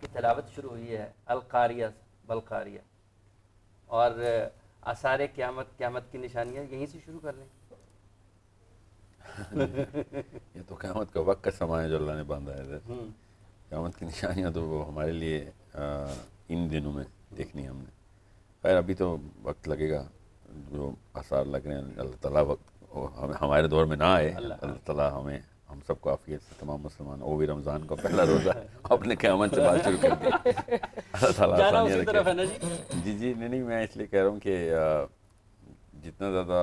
की तलावत शुरू हुई है अलकारिया बलकारिया और आसार क्यामत क्यामत की निशानियाँ यहीं से शुरू कर लें ये तो क्यामत का वक्त का समय है जो अल्लाह ने बांधा है हम्म। क्यामत की निशानियाँ तो वो हमारे लिए आ, इन दिनों में देखनी है हमने खैर अभी तो वक्त लगेगा जो आसार लग रहे हैं अल्लाह तला वक्त हमारे दौर में ना आए अल्लाह तला हमें हम सबको आफियत से तमाम मुसलमान वो भी रमज़ान का पहला रोज़ा अपने क्या से बात शुरू कर दिया जी जी नहीं नहीं मैं इसलिए कह रहा हूँ कि जितना ज़्यादा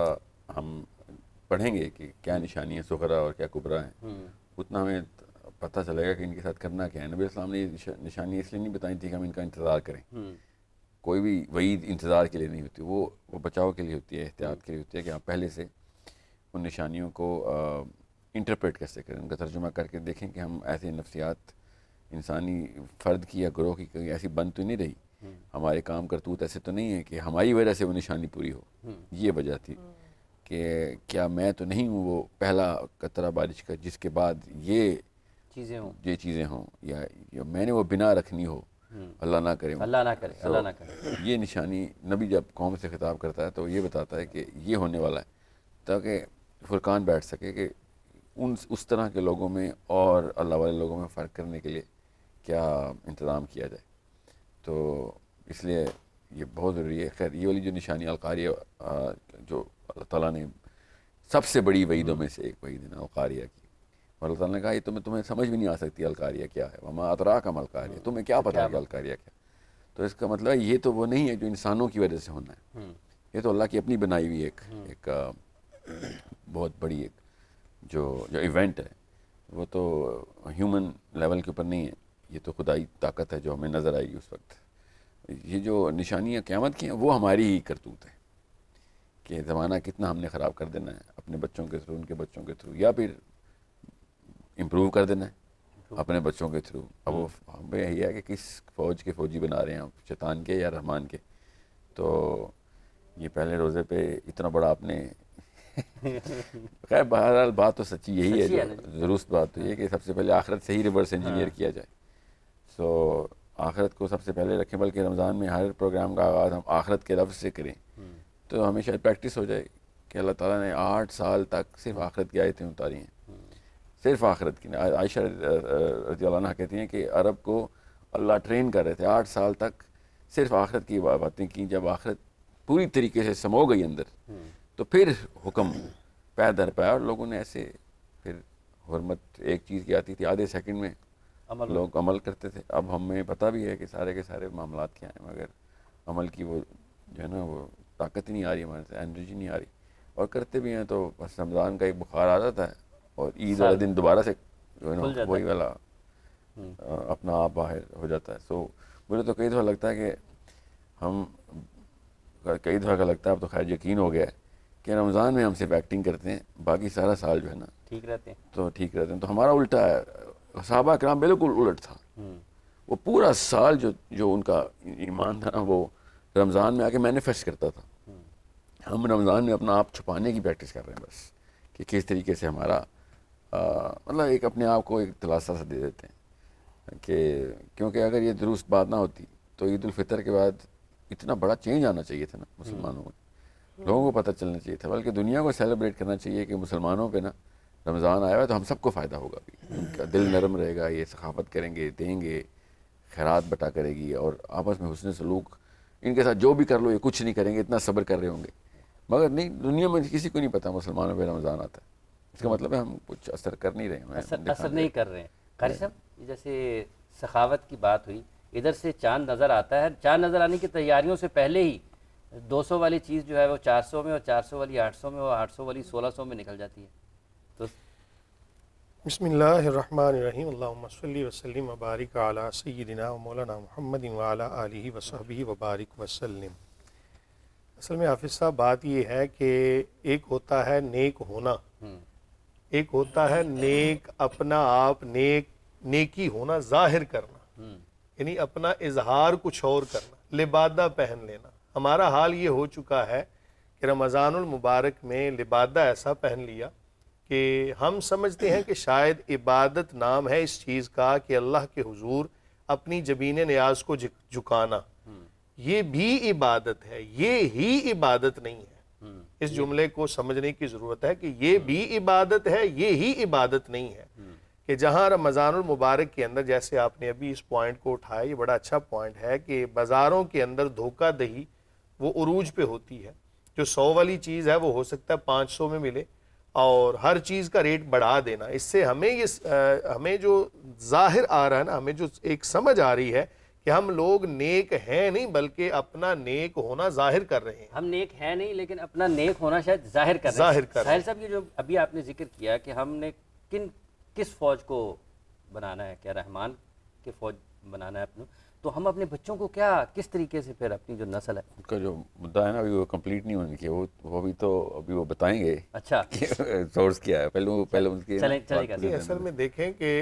हम पढ़ेंगे कि क्या निशानी है सुखरा और क्या कुबरा है हम्म। उतना हमें पता चलेगा कि इनके साथ करना क्या है नबी इस्लाम ने निशानी इसलिए नहीं बताई थी कि हम इनका इंतज़ार करें हम्म। कोई भी वही इंतज़ार के लिए नहीं होती वो वो बचाव के लिए होती है एहतियात के लिए होती है कि आप हाँ, पहले से उन निशानियों को इंटरप्रेट कैसे करें उनका तर्जुमा करके देखें कि हम ऐसे नफसियात इंसानी फ़र्द की या ग्रोह की कहीं ऐसी बंद तो नहीं रही हम्म। हमारे काम करतूत ऐसे तो नहीं है कि हमारी वजह से वो निशानी पूरी हो हम्म। ये वजह थी हम्म। कि क्या मैं तो नहीं हूँ वो पहला कतरा बारिश का जिसके बाद ये चीज़ें हों ये चीज़ें हों या, या मैंने वो बिना रखनी हो अल्लाह ना करे अल्लाह ना करे so, अल्लाह ना करे ये निशानी नबी जब कौम से खिताब करता है तो ये बताता है कि ये होने वाला है ताकि फुरकान बैठ सके कि उन उस तरह के लोगों में और अल्लाह वाले लोगों में फ़र्क करने के लिए क्या इंतज़ाम किया जाए तो इसलिए ये बहुत ज़रूरी है खैर ये वाली जो निशानी अलकारिया जो अल्लाह ताला ने सबसे बड़ी वहीदों में से एक वईद है ना अलकारिया की और अल्लाह ताला ने कहा ये तुम्हें तुम्हें समझ भी नहीं आ सकती अलकारिया क्या है वमा अतरा कम अलकारिया हाँ, तुम्हें क्या पता है अलकारिया क्या तो इसका मतलब ये तो वो नहीं है जो इंसानों की वजह से होना है हम्म। ये तो अल्लाह की अपनी बनाई हुई एक हम्म। एक बहुत बड़ी एक जो जो इवेंट है वो तो ह्यूमन लेवल के ऊपर नहीं है ये तो खुदाई ताकत है जो हमें नज़र आएगी उस वक्त ये जो निशानियाँ क़्यामत की हैं वो हमारी ही करतूत है कि ज़माना कितना हमने ख़राब कर देना है अपने बच्चों के थ्रू उनके बच्चों के थ्रू या फिर इम्प्रूव कर देना है अपने बच्चों के थ्रू अब वो हमें हम्म। यही है कि किस फ़ौज के फ़ौजी बना रहे हैं आप शैतान के या रहमान के तो ये पहले रोज़े पे इतना बड़ा आपने ખૈ બહાદરલ વાત તો સચી યહી હે જરૂરત વાત તો યે કે સબસે પહેલે આખirat સે હી રિવર્સ એન્જિનિયર કિયા જાય સો આખirat કો સબસે પહેલે રખે બલકે રમઝાન મે હાયર પ્રોગ્રામ કા આગાઝ હમ આખirat કે દ્રષ્ટિ સે કરે તો હમેશા પ્રેક્ટિસ હો જાયે કે અલ્લાહ તઆલા ને 8 સાલ તક સિર્ફ આખirat કે આયતે ઉતારી હૈ સિર્ફ આખirat કે આઈશર રઝી અલ્લાહ અન્હા કહેતી હૈ કે અરબ કો અલ્લાહ ટ્રેન કરે થે 8 સાલ તક સિર્ફ આખirat કે બાત બત કે જબ આખirat પૂરી તરીકે સે સમો ગઈ અંદર तो फिर हुक्म पैर दर और लोगों ने ऐसे फिर हरमत एक चीज़ की आती थी आधे सेकंड में अमल लोग अमल करते थे अब हमें पता भी है कि सारे के सारे मामला क्या हैं मगर अमल की वो जो है ना वो ताकत ही नहीं आ रही हमारे से एनर्जी नहीं आ रही और करते भी हैं तो बस रमज़ान का एक बुखार आ जाता है और ईद वाले दिन दोबारा से जो है ना वही वाला हम्म। अपना आप बाहर हो जाता है सो मुझे तो कई दफ़ा लगता है कि हम कई दफ़ा का लगता है अब तो खैर यकीन हो गया है कि रमज़ान में हम सिर्फ एक्टिंग करते हैं बाकी सारा साल जो है ना ठीक रहते हैं तो ठीक रहते हैं तो हमारा उल्टा है साहबा कराम बिल्कुल उलट था हम्म। वो पूरा साल जो जो उनका ईमान था ना वो रमज़ान में आके मैनिफेस्ट करता था हम्म। हम रमज़ान में अपना आप छुपाने की प्रैक्टिस कर रहे हैं बस कि किस तरीके से हमारा मतलब एक अपने आप को एक दिलासा सा दे देते हैं कि क्योंकि अगर ये दुरुस्त बात ना होती तो ईद के बाद इतना बड़ा चेंज आना चाहिए था ना हम्म। मुसलमानों में लोगों को पता चलना चाहिए था बल्कि दुनिया को सेलिब्रेट करना चाहिए कि मुसलमानों पे ना रमज़ान आया हुआ तो हम सबको फ़ायदा होगा अभी उनका दिल नरम रहेगा ये सखाफत करेंगे देंगे खैरात बटा करेगी और आपस में हुसन सलूक इनके साथ जो भी कर लो ये कुछ नहीं करेंगे इतना सब्र कर रहे होंगे मगर नहीं दुनिया में किसी को नहीं पता मुसलमानों पर रमज़ान आता है इसका मतलब है हम कुछ असर कर नहीं रहे हैं असर, असर नहीं कर रहे हैं खाली साहब जैसे सखावत की बात हुई इधर से चांद नज़र आता है चांद नज़र आने की तैयारियों से पहले ही 200 वाली चीज़ जो है वो 400 में और 400 वाली 800 में और 800 वाली 1600 में निकल जाती है तो बसमिल्लर वसलम वबारक मौलाना महमद वाला आलि वसहबी वबारक वसलम असल में हाफि साहब बात यह है कि एक होता है नेक होना हम्म। एक होता है नेक अपना आप नेक नेकी होना जाहिर करना हम्म। यानी अपना इजहार कुछ और करना लिबादा पहन लेना हमारा हाल ये हो चुका है कि रमज़ानमबारक में लिबादा ऐसा पहन लिया कि हम समझते हैं कि शायद इबादत नाम है इस चीज़ का कि अल्लाह के हुजूर अपनी जबीन न्याज को झुकाना हम्म। ये भी इबादत है ये ही इबादत नहीं है हम्म। इस जुमले को समझने की ज़रूरत है कि ये हम्म। भी इबादत है ये ही इबादत नहीं है कि जहाँ रमज़ानमबारक के अंदर जैसे आपने अभी इस पॉइंट को उठाया ये बड़ा अच्छा पॉइंट है कि बाज़ारों के अंदर धोखा दही वो उरूज पे होती है जो सौ वाली चीज़ है वो हो सकता है पाँच सौ में मिले और हर चीज़ का रेट बढ़ा देना इससे हमें ये आ, हमें जो जाहिर आ रहा है ना हमें जो एक समझ आ रही है कि हम लोग नेक हैं नहीं बल्कि अपना नेक होना जाहिर कर रहे हैं हम नेक हैं नहीं लेकिन अपना नेक होना शायद जाहिर कर जाहिर कर हैं साहब ये जो अभी आपने जिक्र किया कि हमने किन किस फौज को बनाना है क्या रहमान की फौज बनाना है अपना तो हम अपने बच्चों को क्या किस तरीके से फिर अपनी जो नस्ल है उनका जो मुद्दा है ना अभी वो कंप्लीट नहीं होने की वो वो भी तो अभी वो बताएंगे अच्छा सोर्स क्या है पहले वो पहले उनके असल में देखें कि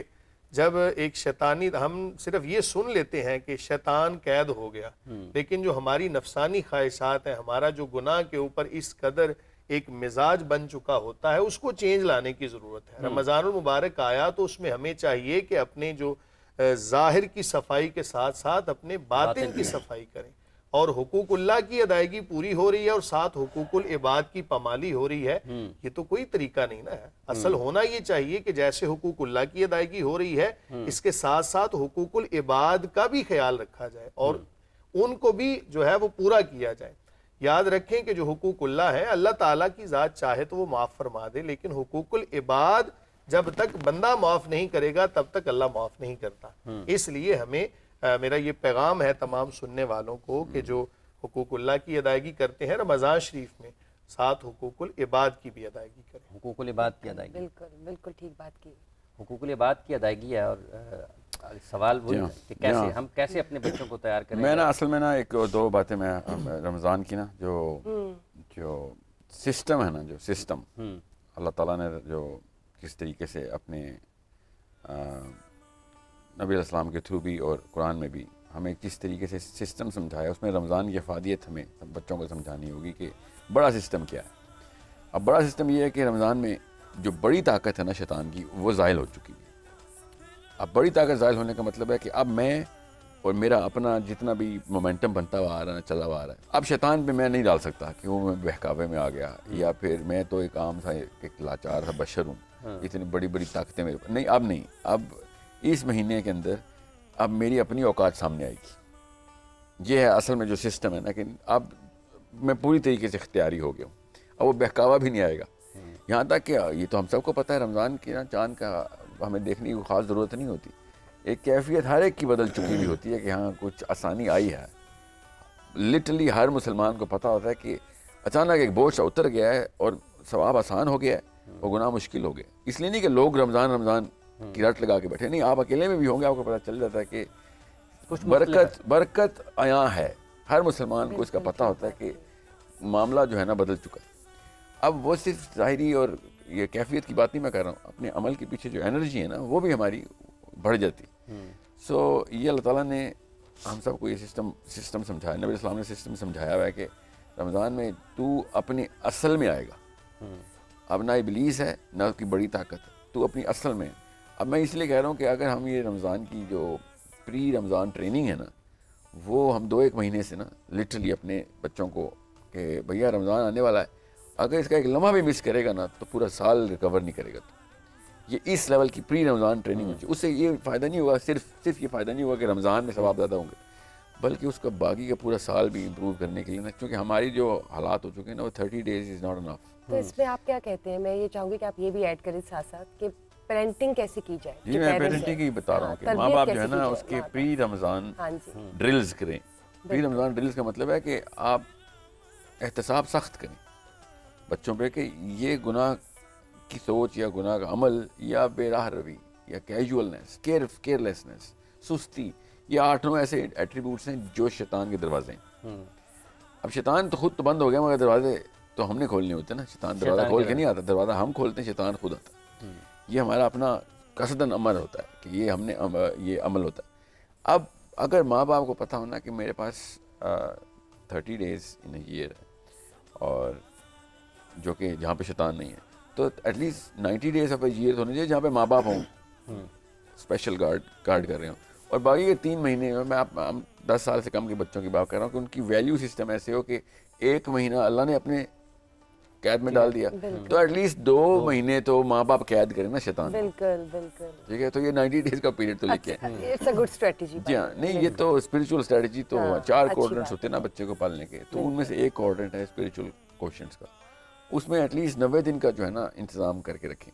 जब एक शैतानी हम सिर्फ ये सुन लेते हैं कि शैतान कैद हो गया हम्म। लेकिन जो हमारी नफसानी ख्वाहिशात हैं हमारा जो गुनाह के ऊपर इस कदर एक मिजाज बन चुका होता है उसको चेंज लाने की ज़रूरत है हम्म। रमज़ान मुबारक आया तो उसमें हमें चाहिए कि अपने जो ज़ाहिर की सफाई के साथ साथ अपने बातिन की सफाई करें और हकूकुल्ला की अदायगी पूरी हो रही है और साथ हकूकुल इबाद की पमाली हो रही है हम्म। ये तो कोई तरीका नहीं ना है हम्म। असल होना ये चाहिए कि जैसे हुकूकुल्ला की अदायगी हो रही है हम्म। इसके साथ साथ हकूकुल इबाद का भी ख्याल रखा जाए और उनको भी जो है वो पूरा किया जाए याद रखें कि जो हकूकुल्ला है अल्लाह ताला की ज़ात चाहे तो वो माफ़ फरमा दे लेकिन हकूकुल इबाद जब तक बंदा माफ़ नहीं करेगा तब तक अल्लाह माफ़ नहीं करता हम्म। इसलिए हमें आ, मेरा ये पैगाम है तमाम सुनने वालों को कि हम्म। जो हकूकुल्ला की अदायगी करते हैं रमज़ान शरीफ में साथ हकूकुल इबाद की भी अदायगी करें हकूकुल इबाद की अदायगी बिल्कुल बिल्कुल ठीक बात की हकूकुल इबाद की अदायगी है और सवाल वो हाँ, कि कैसे हाँ। हम कैसे अपने बच्चों को तैयार करें मैं ना असल में ना एक दो बातें मैं रमज़ान की ना जो हम्म। जो सिस्टम है ना जो सिस्टम अल्लाह ताला ने जो किस तरीके से अपने नबी अलैहि के थ्रू भी और कुरान में भी हमें किस तरीके से सिस्टम समझाया उसमें रमज़ान की अफादियत हमें सब बच्चों को समझानी होगी कि बड़ा सिस्टम क्या है अब बड़ा सिस्टम यह है कि रमज़ान में जो बड़ी ताकत है ना शैतान की वो ज़ायल हो चुकी है अब बड़ी ताकत ज़ायल होने का मतलब है कि अब मैं और मेरा अपना जितना भी मोमेंटम बनता हुआ आ रहा है चला हुआ आ रहा है अब शैतान पे मैं नहीं डाल सकता कि वो मैं बहकावे में आ गया या फिर मैं तो एक आम सा एक लाचार सा बशर हूँ हाँ। इतनी बड़ी बड़ी ताकतें मेरे पास नहीं अब नहीं अब इस महीने के अंदर अब मेरी अपनी औकात सामने आएगी ये है असल में जो सिस्टम है ना कि अब मैं पूरी तरीके से इख्तियारी हो गया हूँ अब वो बहकावा भी नहीं आएगा हाँ। यहाँ तक कि ये तो हम सबको पता है रमज़ान के ना चांद का हमें देखने की खास ज़रूरत नहीं होती एक कैफियत हर एक की बदल चुकी भी होती है कि हाँ कुछ आसानी आई है लिटरली हर मुसलमान को पता होता है कि अचानक एक बोझ उतर गया है और सवाब आसान हो गया है और गुनाह मुश्किल हो गए इसलिए नहीं कि लोग रमज़ान रमज़ान हाँ। की रट लगा के बैठे नहीं आप अकेले में भी होंगे आपको पता चल जाता है कि कुछ बरकत बरकत आया है हर मुसलमान को इसका पता होता है कि मामला जो है ना बदल चुका है अब वो सिर्फ ज़ाहरी और ये कैफियत की बात नहीं मैं कर रहा हूँ अपने अमल के पीछे जो एनर्जी है ना वो भी हमारी बढ़ जाती सो हम्म। ये अल्लाह ताला ने हम सबको ये सिस्टम सिस्टम समझाया नबी इस्लाम ने सिस्टम समझाया हुआ है कि रमज़ान में तू अपने असल में आएगा हम्म। अब ना इबलीस है ना उसकी बड़ी ताकत है तो अपनी असल में अब मैं इसलिए कह रहा हूँ कि अगर हम ये रमज़ान की जो प्री रमज़ान ट्रेनिंग है ना वो हम दो एक महीने से ना लिटरली अपने बच्चों को कि भैया रमज़ान आने वाला है अगर इसका एक लम्हा भी मिस करेगा ना तो पूरा साल रिकवर नहीं करेगा तो ये इस लेवल की प्री रमज़ान ट्रेनिंग होती है उससे ये फ़ायदा नहीं होगा सिर्फ सिर्फ ये फ़ायदा नहीं होगा कि रमज़ान में सवाब ज़्यादा होंगे बल्कि उसका बाकी का पूरा साल भी इम्प्रूव करने के लिए ना क्योंकि हमारी जो हालात हो चुके हैं ना वो thirty days is not enough तो hmm. इसमें आप क्या कहते हैं मैं ये चाहूँगी कि आप ये भी ऐड करें साथ साथ कि पेरेंटिंग कैसे की जाए जी मैं पेरेंटिंग की बता रहा हूँ हाँ, कि माँ बाप जो है ना उसके प्री रमज़ान ड्रिल्स करें प्री रमज़ान ड्रिल्स का मतलब है कि आप एहतसाब सख्त करें बच्चों पे कि ये गुनाह की सोच या गुनाह का अमल या बेराह रवि या कैजुअलनेस केयर केयरलेसनेस सुस्ती ये आठ नौ ऐसे एट्रीब्यूट्स हैं जो शैतान के दरवाजे हैं हम्म। अब शैतान तो खुद तो बंद हो गया मगर दरवाजे तो हमने खोलने होते ना शैतान दरवाजा खोल के नहीं आता दरवाजा हम खोलते हैं शैतान खुद आता हम्म। ये हमारा अपना कसदन अमल होता है कि ये हमने ये अमल होता है अब अगर माँ बाप को पता होना कि मेरे पास थर्टी डेज इन ईयर है और जो कि जहाँ पे शैतान नहीं है तो at least ninety days of year होने चाहिए जहाँ पे माँ बाप हों स्पेशल गार्ड गार्ड कर रहे हों और बाकी के तीन महीने में मैं आप दस साल से कम के बच्चों की बात कर रहा हूँ कि उनकी वैल्यू सिस्टम ऐसे हो कि एक महीना अल्लाह ने अपने कैद में डाल दिया तो एटलीस्ट दो महीने तो माँ बाप कैद करें ना शैतान बिल्कुल बिल्कुल ठीक है तो ये नाइनटी डेज का पीरियड तो लेके गुड स्ट्रेटजी जी हाँ नहीं ये तो स्पिरिचुअल स्ट्रेटजी तो हाँ, चार कोऑर्डिनेट्स होते हैं ना बच्चे को पालने के तो उनमें से एक कोऑर्डिनेट है स्पिरिचुअल क्वेश्चन का उसमें एटलीस्ट नब्बे दिन का जो है ना इंतजाम करके रखें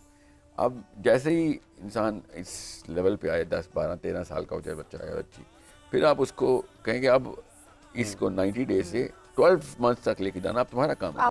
अब जैसे ही इंसान इस लेवल पे आए दस बारह तेरह साल का हो जाए बच्चा या बच्ची फिर आप उसको कहेंगे अब इसको नाइन्टी हम्म। डेज से ट्वेल्व मंथ तक लेके जाना अब तुम्हारा काम है